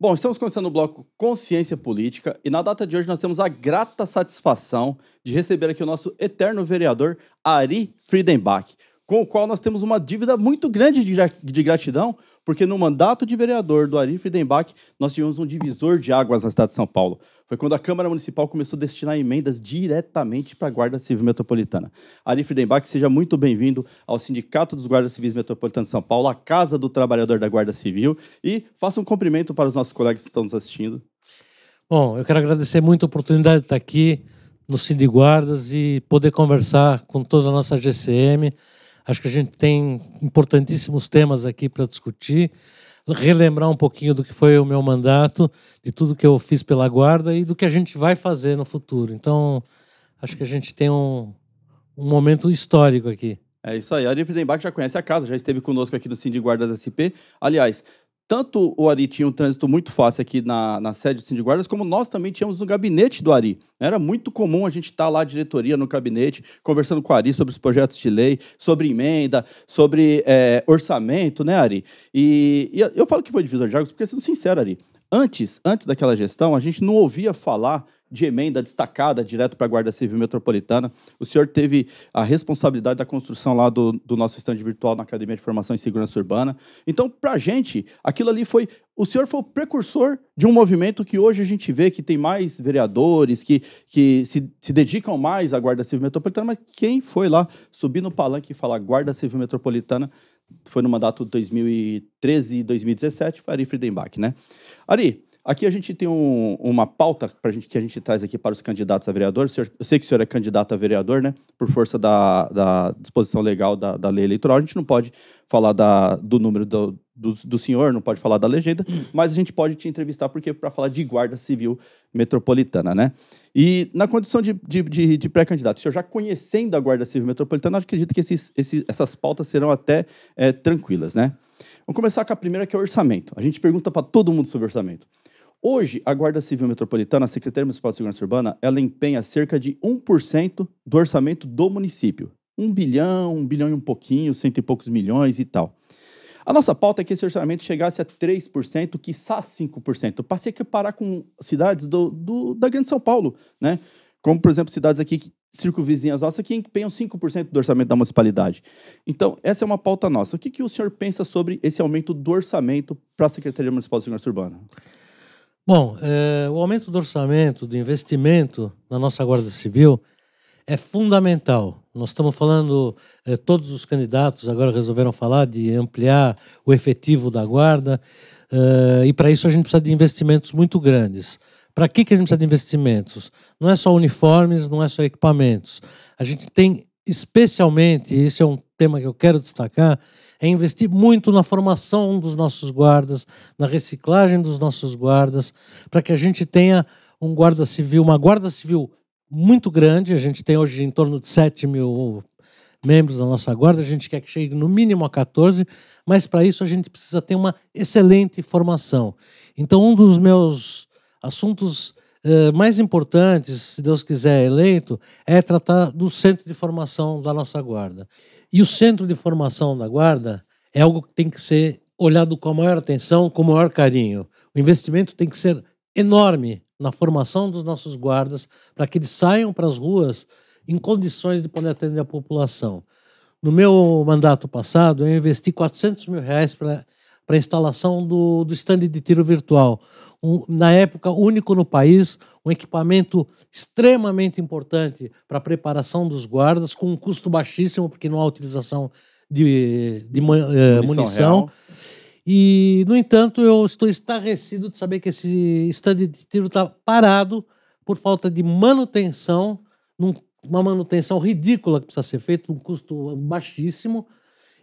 Bom, estamos começando o bloco Consciência Política e na data de hoje nós temos a grata satisfação de receber aqui o nosso eterno vereador Ari Friedenbach, com o qual nós temos uma dívida muito grande de gratidão, porque no mandato de vereador do Ari Friedenbach nós tivemos um divisor de águas na cidade de São Paulo. Foi quando a Câmara Municipal começou a destinar emendas diretamente para a Guarda Civil Metropolitana. Ari Friedenbach, seja muito bem-vindo ao Sindicato dos Guardas Civis Metropolitana de São Paulo, a Casa do Trabalhador da Guarda Civil, e faça um cumprimento para os nossos colegas que estão nos assistindo. Bom, eu quero agradecer muito a oportunidade de estar aqui no Sindiguardas e poder conversar com toda a nossa GCM. Acho que a gente tem importantíssimos temas aqui para discutir relembrar um pouquinho do que foi o meu mandato, de tudo que eu fiz pela guarda e do que a gente vai fazer no futuro. Então, acho que a gente tem um, um momento histórico aqui. É isso aí. A Ari Friedenbach já conhece a casa, já esteve conosco aqui no Cindy Guardas SP. Aliás, tanto o Ari tinha um trânsito muito fácil aqui na, na sede do Cindy Guardas, como nós também tínhamos no gabinete do Ari. Era muito comum a gente estar tá lá, diretoria, no gabinete, conversando com o Ari sobre os projetos de lei, sobre emenda, sobre é, orçamento, né, Ari? E, e, eu falo que foi divisor de águas porque, sendo sincero, Ari, antes, antes daquela gestão, a gente não ouvia falar de emenda destacada direto para a Guarda Civil Metropolitana. O senhor teve a responsabilidade da construção lá do, do nosso estande virtual na Academia de Formação em Segurança Urbana. Então, para a gente, aquilo ali foi. O senhor foi o precursor de um movimento que hoje a gente vê que tem mais vereadores, que, que se, se dedicam mais à Guarda Civil Metropolitana, mas quem foi lá subir no palanque e falar Guarda Civil Metropolitana foi no mandato 2013 e 2017, foi Ari Friedenbach, né? Ari, Aqui a gente tem um, uma pauta gente, que a gente traz aqui para os candidatos a vereador. Senhor, eu sei que o senhor é candidato a vereador, né? Por força da, da disposição legal da, da, lei eleitoral, a gente não pode falar da, do número do, do, do, senhor, não pode falar da legenda, mas a gente pode te entrevistar porque para falar de guarda civil metropolitana, né? E na condição de, de, de, de pré-candidato, o senhor já conhecendo a guarda civil metropolitana, eu acredito que esses, esses, essas pautas serão até é, tranquilas, né? Vamos começar com a primeira, que é o orçamento. A gente pergunta para todo mundo sobre orçamento. Hoje, a Guarda Civil Metropolitana, a Secretaria Municipal de Segurança Urbana, ela empenha cerca de 1% do orçamento do município. Um bilhão, um bilhão e um pouquinho, cento e poucos milhões e tal. A nossa pauta é que esse orçamento chegasse a 3%, quiçá 5%, para se equiparar com cidades do, do, da Grande São Paulo, né? Como, por exemplo, cidades aqui, circunvizinhas nossas, que empenham 5% do orçamento da municipalidade. Então, essa é uma pauta nossa. O que, que o senhor pensa sobre esse aumento do orçamento para a Secretaria Municipal de Segurança Urbana? Bom, é, o aumento do orçamento, do investimento na nossa Guarda Civil é fundamental. Nós estamos falando, é, todos os candidatos agora resolveram falar de ampliar o efetivo da Guarda, é, e para isso a gente precisa de investimentos muito grandes. Para que, que a gente precisa de investimentos? Não é só uniformes, não é só equipamentos. A gente tem especialmente, isso é um tema que eu quero destacar é investir muito na formação dos nossos guardas, na reciclagem dos nossos guardas, para que a gente tenha um guarda civil, uma guarda civil muito grande. A gente tem hoje em torno de 7 mil membros da nossa guarda, a gente quer que chegue no mínimo a 14, mas para isso a gente precisa ter uma excelente formação. Então, um dos meus assuntos eh, mais importantes, se Deus quiser eleito, é tratar do centro de formação da nossa guarda. E o centro de formação da guarda é algo que tem que ser olhado com a maior atenção, com o maior carinho. O investimento tem que ser enorme na formação dos nossos guardas para que eles saiam para as ruas em condições de poder atender a população. No meu mandato passado, eu investi 400 mil reais para a instalação do, do stand de tiro virtual um, na época único no país, um equipamento extremamente importante para a preparação dos guardas, com um custo baixíssimo, porque não há utilização de, de eh, munição. munição. E, no entanto, eu estou estarrecido de saber que esse stand de tiro está parado por falta de manutenção, num, uma manutenção ridícula que precisa ser feita, um custo baixíssimo.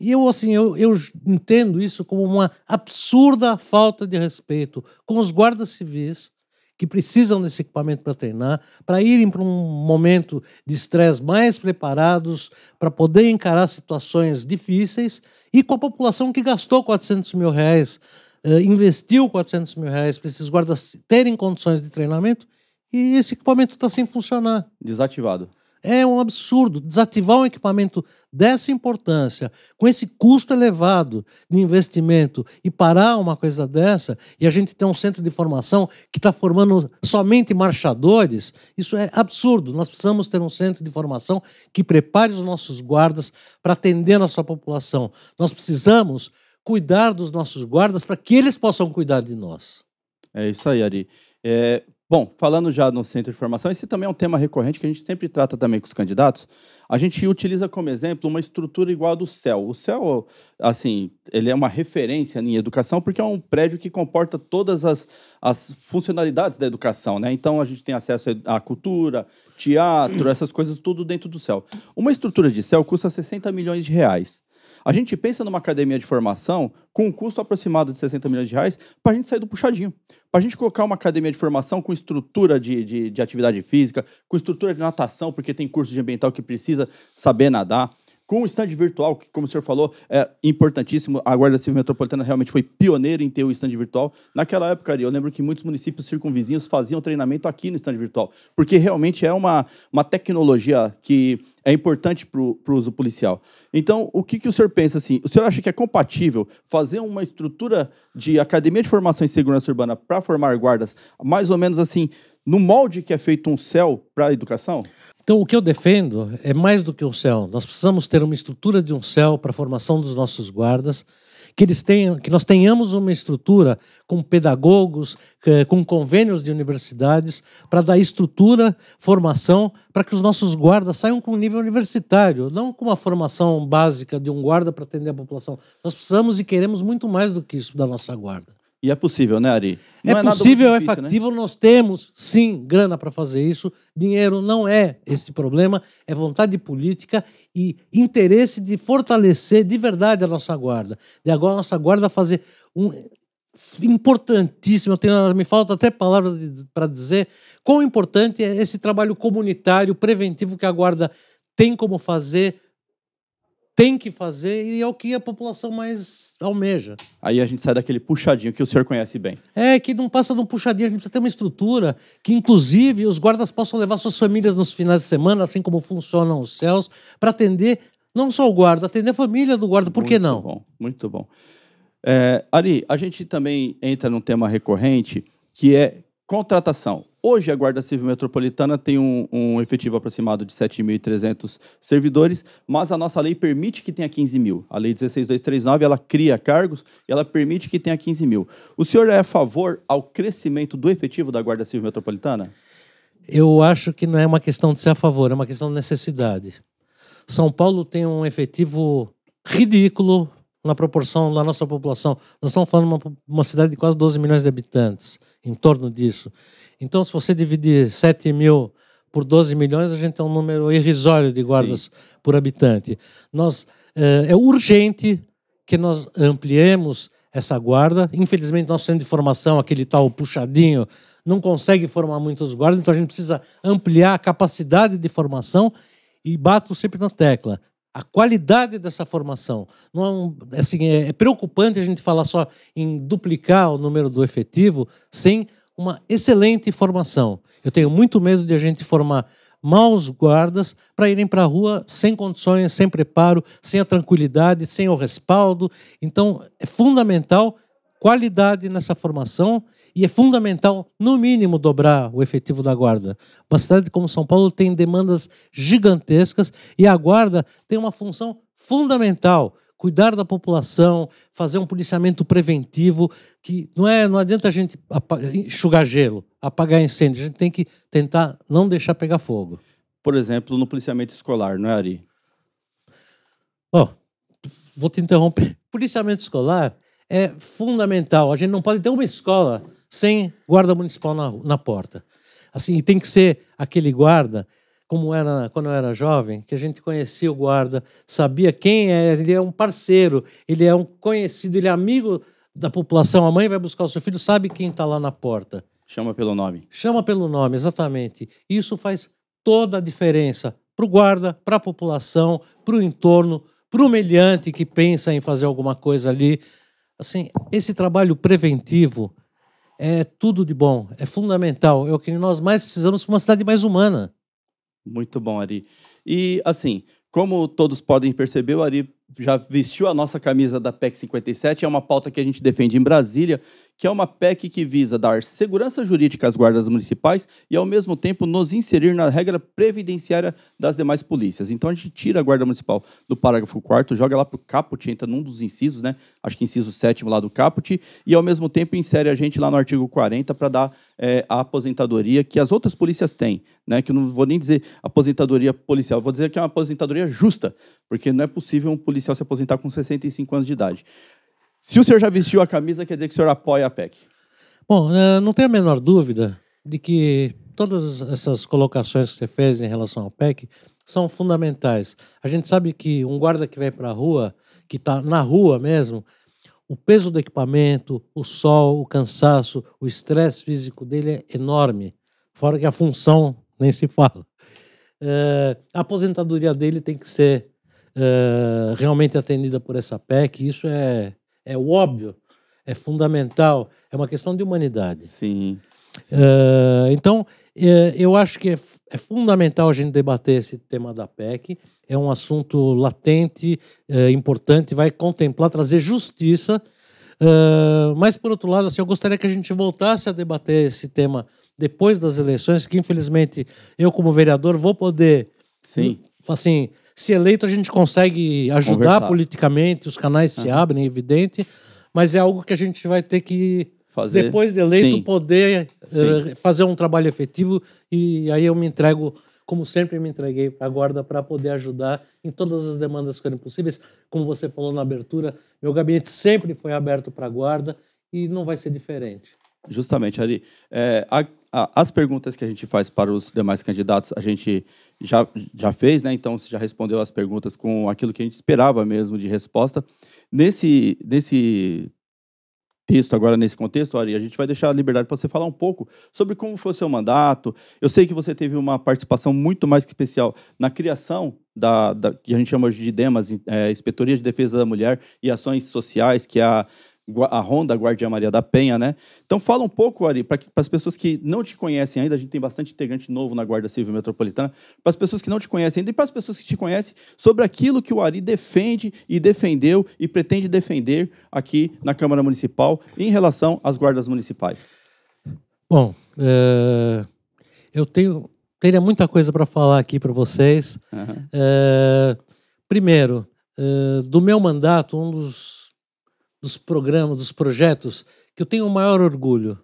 E eu, assim, eu, eu entendo isso como uma absurda falta de respeito com os guardas civis que precisam desse equipamento para treinar, para irem para um momento de estresse mais preparados, para poder encarar situações difíceis, e com a população que gastou 400 mil reais, eh, investiu 400 mil reais para esses guardas terem condições de treinamento, e esse equipamento está sem funcionar. Desativado. É um absurdo desativar um equipamento dessa importância, com esse custo elevado de investimento, e parar uma coisa dessa, e a gente ter um centro de formação que está formando somente marchadores, isso é absurdo. Nós precisamos ter um centro de formação que prepare os nossos guardas para atender a nossa população. Nós precisamos cuidar dos nossos guardas para que eles possam cuidar de nós. É isso aí, Ari. É, Bom, falando já no centro de formação, esse também é um tema recorrente que a gente sempre trata também com os candidatos. A gente utiliza como exemplo uma estrutura igual a do céu. O céu, assim, ele é uma referência em educação porque é um prédio que comporta todas as, as funcionalidades da educação, né? Então a gente tem acesso à cultura, teatro, essas coisas tudo dentro do céu. Uma estrutura de céu custa 60 milhões de reais. A gente pensa numa academia de formação com um custo aproximado de 60 milhões de reais para a gente sair do puxadinho. Para a gente colocar uma academia de formação com estrutura de, de, de atividade física, com estrutura de natação, porque tem curso de ambiental que precisa saber nadar com o stand virtual, que, como o senhor falou, é importantíssimo. A Guarda Civil Metropolitana realmente foi pioneira em ter o stand virtual. Naquela época, eu lembro que muitos municípios circunvizinhos faziam treinamento aqui no stand virtual, porque realmente é uma, uma tecnologia que é importante para o uso policial. Então, o que, que o senhor pensa assim? O senhor acha que é compatível fazer uma estrutura de academia de formação em segurança urbana para formar guardas, mais ou menos assim, no molde que é feito um céu para a educação? Então, o que eu defendo é mais do que o céu. Nós precisamos ter uma estrutura de um céu para a formação dos nossos guardas, que eles tenham, que nós tenhamos uma estrutura com pedagogos, eh, com convênios de universidades para dar estrutura, formação para que os nossos guardas saiam com nível universitário, não com uma formação básica de um guarda para atender a população. Nós precisamos e queremos muito mais do que isso da nossa guarda. E é possível, né, Ari? Não é, é possível, é difícil, é factível, né? nós temos sim grana para fazer isso. Dinheiro não é esse problema, é vontade política e interesse de fortalecer de verdade a nossa guarda. De agora a nossa guarda fazer um importantíssimo, tenho, me falta até palavras para dizer quão importante é esse trabalho comunitário preventivo que a guarda tem como fazer tem que fazer e é o que a população mais almeja. Aí a gente sai daquele puxadinho que o senhor conhece bem. É, que não passa de um puxadinho, a gente precisa ter uma estrutura que, inclusive, os guardas possam levar suas famílias nos finais de semana, assim como funcionam os céus, para atender não só o guarda, atender a família do guarda, por muito que não? Bom, muito bom. É, Ari, a gente também entra num tema recorrente que é contratação. Hoje, a Guarda Civil Metropolitana tem um, um efetivo aproximado de 7.300 servidores, mas a nossa lei permite que tenha 15 mil. A Lei 16.239, ela cria cargos e ela permite que tenha 15 mil. O senhor é a favor ao crescimento do efetivo da Guarda Civil Metropolitana? Eu acho que não é uma questão de ser a favor, é uma questão de necessidade. São Paulo tem um efetivo ridículo na proporção da nossa população. Nós estamos falando de uma, uma cidade de quase 12 milhões de habitantes em torno disso. Então, se você dividir 7 mil por 12 milhões, a gente tem um número irrisório de guardas Sim. por habitante. Nós, é, é urgente que nós ampliemos essa guarda. Infelizmente, nosso centro de formação, aquele tal puxadinho, não consegue formar muitos guardas, então a gente precisa ampliar a capacidade de formação e bato sempre na tecla a qualidade dessa formação. Não é, um, assim, é, é preocupante a gente falar só em duplicar o número do efetivo sem uma excelente formação. Eu tenho muito medo de a gente formar maus guardas para irem para a rua sem condições, sem preparo, sem a tranquilidade, sem o respaldo. Então, é fundamental qualidade nessa formação e é fundamental, no mínimo, dobrar o efetivo da guarda. Uma cidade como São Paulo tem demandas gigantescas e a guarda tem uma função fundamental cuidar da população, fazer um policiamento preventivo, que não é, não adianta a gente enxugar gelo, apagar incêndio, a gente tem que tentar não deixar pegar fogo. Por exemplo, no policiamento escolar, não é, Ari? Ó, oh, vou te interromper. Policiamento escolar é fundamental. A gente não pode ter uma escola sem guarda municipal na, na porta. Assim, tem que ser aquele guarda, como era quando eu era jovem, que a gente conhecia o guarda, sabia quem é, ele é um parceiro, ele é um conhecido, ele é amigo da população. A mãe vai buscar o seu filho, sabe quem está lá na porta. Chama pelo nome. Chama pelo nome, exatamente. Isso faz toda a diferença para o guarda, para a população, para o entorno, para o meliante que pensa em fazer alguma coisa ali. Assim, esse trabalho preventivo é tudo de bom, é fundamental, é o que nós mais precisamos para uma cidade mais humana. Muito bom, Ari. E assim, como todos podem perceber, o Ari já vestiu a nossa camisa da PEC 57, é uma pauta que a gente defende em Brasília, que é uma PEC que visa dar segurança jurídica às guardas municipais e, ao mesmo tempo, nos inserir na regra previdenciária das demais polícias. Então, a gente tira a guarda municipal do parágrafo 4 joga lá para o caput, entra num dos incisos, né? acho que inciso 7 lá do caput, e, ao mesmo tempo, insere a gente lá no artigo 40 para dar é, a aposentadoria que as outras polícias têm, né? que eu não vou nem dizer aposentadoria policial, vou dizer que é uma aposentadoria justa, porque não é possível um policial se aposentar com 65 anos de idade. Se o senhor já vestiu a camisa, quer dizer que o senhor apoia a PEC? Bom, eh, não tenho a menor dúvida de que todas essas colocações que você fez em relação ao PEC são fundamentais. A gente sabe que um guarda que vai para a rua, que está na rua mesmo, o peso do equipamento, o sol, o cansaço, o estresse físico dele é enorme. Fora que a função nem se fala. É, a aposentadoria dele tem que ser eh, realmente atendida por essa PEC. Isso é, é óbvio, é fundamental, é uma questão de humanidade. Sim. sim. Uh, então, eh, eu acho que é, é, fundamental a gente debater esse tema da PEC. É um assunto latente, importante, vai contemplar, trazer justiça. Uh, mas, por outro lado, assim, eu gostaria que a gente voltasse a debater esse tema depois das eleições, que infelizmente eu, como vereador, vou poder Sim. assim, se eleito, a gente consegue ajudar Conversar. politicamente, os canais se abrem, é evidente, mas é algo que a gente vai ter que Fazer. depois de eleito, Sim. poder eh, Sim. Uh, fazer um trabalho efetivo e aí eu me entrego, como sempre me entreguei à guarda, para poder ajudar em todas as demandas que forem possíveis. Como você falou na abertura, meu gabinete sempre foi aberto para a guarda e não vai ser diferente. Justamente, Ari. É, a, a, as perguntas que a gente faz para os demais candidatos, a gente já, já fez, né? Então, você já respondeu as perguntas com aquilo que a gente esperava mesmo de resposta. Nesse, nesse texto agora, nesse contexto, Ari, a gente vai deixar a liberdade para você falar um pouco sobre como foi o seu mandato. Eu sei que você teve uma participação muito mais que especial na criação da, da que a gente chama de DEMAS, é, Inspetoria de Defesa da Mulher e Ações Sociais, que é a a Ronda Guardiã Maria da Penha, né? Então fala um pouco, Ari, para as pessoas que não te conhecem ainda, a gente tem bastante integrante novo na Guarda Civil Metropolitana, para as pessoas que não te conhecem ainda e para as pessoas que te conhecem, sobre aquilo que o Ari defende e defendeu e pretende defender aqui na Câmara Municipal em relação às guardas municipais. Bom, é... eu tenho teria muita coisa para falar aqui para vocês. Uhum. É... Primeiro, é... do meu mandato, um dos dos programas, dos projetos que eu tenho o maior orgulho,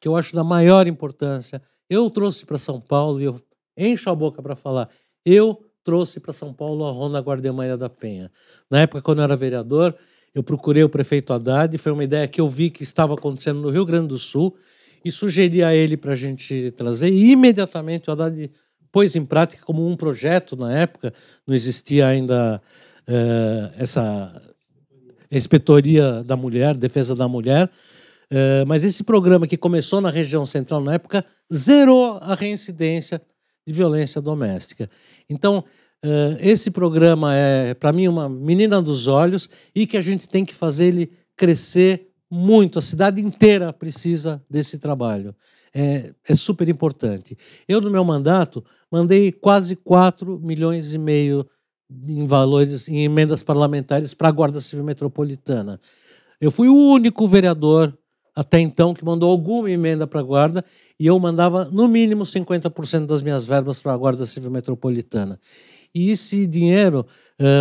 que eu acho da maior importância. Eu trouxe para São Paulo, e eu encho a boca para falar, eu trouxe para São Paulo a Ronda Maria da Penha. Na época, quando eu era vereador, eu procurei o prefeito Haddad, foi uma ideia que eu vi que estava acontecendo no Rio Grande do Sul, e sugeri a ele para a gente trazer, e imediatamente o Haddad pôs em prática como um projeto na época, não existia ainda uh, essa Inspetoria da Mulher, Defesa da Mulher. Eh, mas esse programa que começou na região central na época zerou a reincidência de violência doméstica. Então, eh, esse programa é, para mim, uma menina dos olhos e que a gente tem que fazer ele crescer muito. A cidade inteira precisa desse trabalho. É, é super importante. Eu, no meu mandato, mandei quase 4 milhões e meio em valores, em emendas parlamentares para a Guarda Civil Metropolitana. Eu fui o único vereador até então que mandou alguma emenda para a Guarda e eu mandava no mínimo 50% das minhas verbas para a Guarda Civil Metropolitana. E esse dinheiro,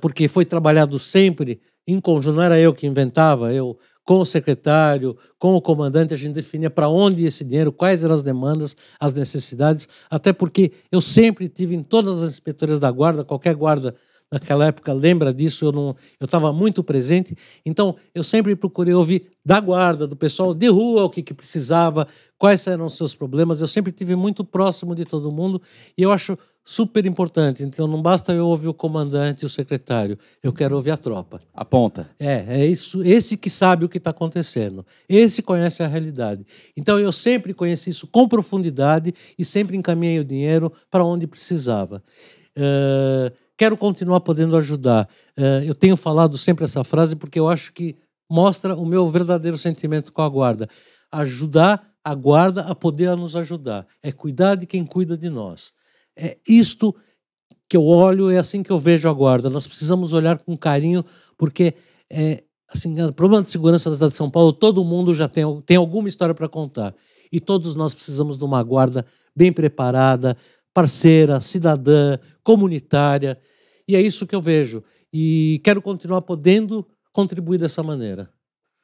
porque foi trabalhado sempre em conjunto, não era eu que inventava, eu com o secretário, com o comandante, a gente definia para onde ia esse dinheiro, quais eram as demandas, as necessidades, até porque eu sempre tive em todas as inspetorias da guarda, qualquer guarda naquela época lembra disso, eu não, eu estava muito presente. Então, eu sempre procurei ouvir da guarda, do pessoal de rua, o que, que precisava, quais eram os seus problemas. Eu sempre tive muito próximo de todo mundo e eu acho super importante. Então, não basta eu ouvir o comandante e o secretário, eu quero ouvir a tropa. A ponta. É, é isso, esse que sabe o que está acontecendo, esse conhece a realidade. Então, eu sempre conheci isso com profundidade e sempre encaminhei o dinheiro para onde precisava. Uh, quero continuar podendo ajudar. Eh, eu tenho falado sempre essa frase porque eu acho que mostra o meu verdadeiro sentimento com a guarda. Ajudar a guarda a poder nos ajudar. É cuidar de quem cuida de nós. É isto que eu olho, é assim que eu vejo a guarda. Nós precisamos olhar com carinho, porque é, assim, o problema de segurança da cidade de São Paulo, todo mundo já tem, tem alguma história para contar. E todos nós precisamos de uma guarda bem preparada, parceira, cidadã, comunitária. E é isso que eu vejo. E quero continuar podendo contribuir dessa maneira.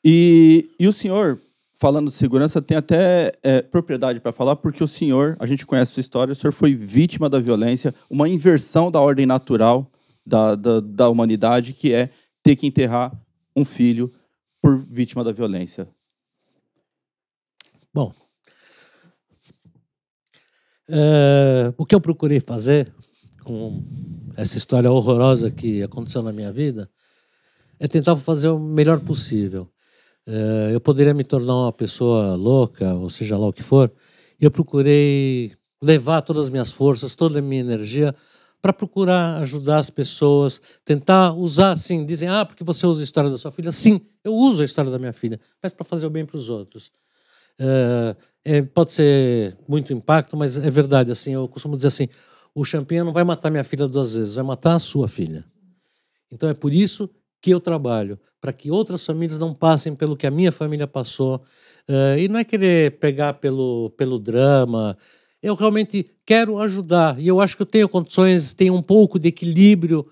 E, e o senhor, falando de segurança, tem até é, propriedade para falar, porque o senhor, a gente conhece a sua história, o senhor foi vítima da violência, uma inversão da ordem natural da, da, da humanidade, que é ter que enterrar um filho por vítima da violência. Bom, eh, o que eu procurei fazer com essa história horrorosa que aconteceu na minha vida é tentar fazer o melhor possível. É, eu poderia me tornar uma pessoa louca, ou seja lá o que for, e eu procurei levar todas as minhas forças, toda a minha energia para procurar ajudar as pessoas, tentar usar, assim, dizem, ah, porque você usa a história da sua filha. Sim, eu uso a história da minha filha, mas para fazer o bem para os outros. É, é, pode ser muito impacto, mas é verdade. Assim, eu costumo dizer assim: o champanhe não vai matar minha filha duas vezes, vai matar a sua filha. Então é por isso que eu trabalho, para que outras famílias não passem pelo que a minha família passou. Uh, e não é querer pegar pelo, pelo drama. Eu realmente quero ajudar e eu acho que eu tenho condições, tenho um pouco de equilíbrio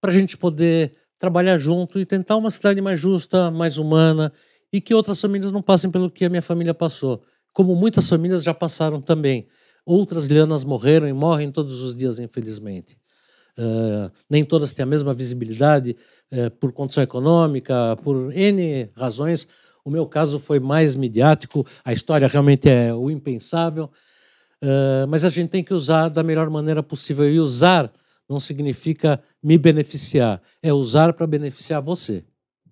para a gente poder trabalhar junto e tentar uma cidade mais justa, mais humana e que outras famílias não passem pelo que a minha família passou como muitas famílias já passaram também. Outras lianas morreram e morrem todos os dias, infelizmente. Uh, nem todas têm a mesma visibilidade uh, por condição econômica, por N razões. O meu caso foi mais midiático, a história realmente é o impensável, uh, mas a gente tem que usar da melhor maneira possível. E usar não significa me beneficiar, é usar para beneficiar você.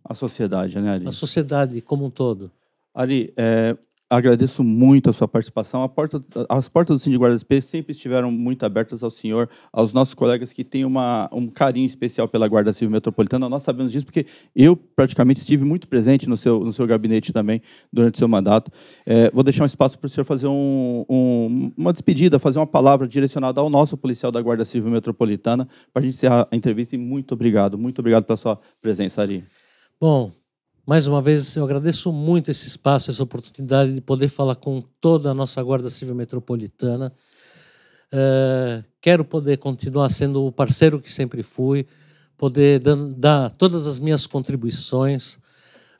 A sociedade, né, Ari? A sociedade como um todo. Ari, é, Agradeço muito a sua participação. A porta, as portas do Cine Guardas P sempre estiveram muito abertas ao senhor, aos nossos colegas que têm uma, um carinho especial pela Guarda Civil Metropolitana. Nós sabemos disso porque eu praticamente estive muito presente no seu, no seu gabinete também durante o seu mandato. É, vou deixar um espaço para o senhor fazer um, um, uma despedida, fazer uma palavra direcionada ao nosso policial da Guarda Civil Metropolitana para a gente encerrar a entrevista. E muito obrigado, muito obrigado pela sua presença ali. Bom, mais uma vez, eu agradeço muito esse espaço, essa oportunidade de poder falar com toda a nossa Guarda Civil Metropolitana. Uh, quero poder continuar sendo o parceiro que sempre fui, poder dar todas as minhas contribuições.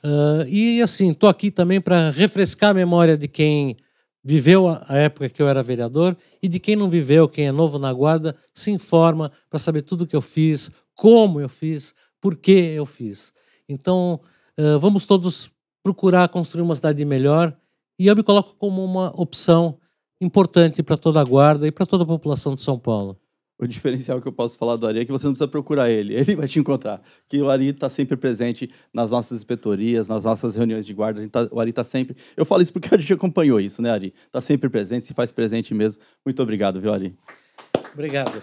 Uh, e, assim, estou aqui também para refrescar a memória de quem viveu a época que eu era vereador e de quem não viveu, quem é novo na Guarda, se informa para saber tudo o que eu fiz, como eu fiz, por que eu fiz. Então, ah, vamos todos procurar construir uma cidade melhor. E eu me coloco como uma opção importante para toda a guarda e para toda a população de São Paulo. O diferencial que eu posso falar do Ari é que você não precisa procurar ele, ele vai te encontrar. Que o Ari está sempre presente nas nossas inspetorias, nas nossas reuniões de guarda. Tá, o Ari está sempre. Eu falo isso porque a gente acompanhou isso, né, Ari? Está sempre presente, se faz presente mesmo. Muito obrigado, viu, Ari? Obrigado.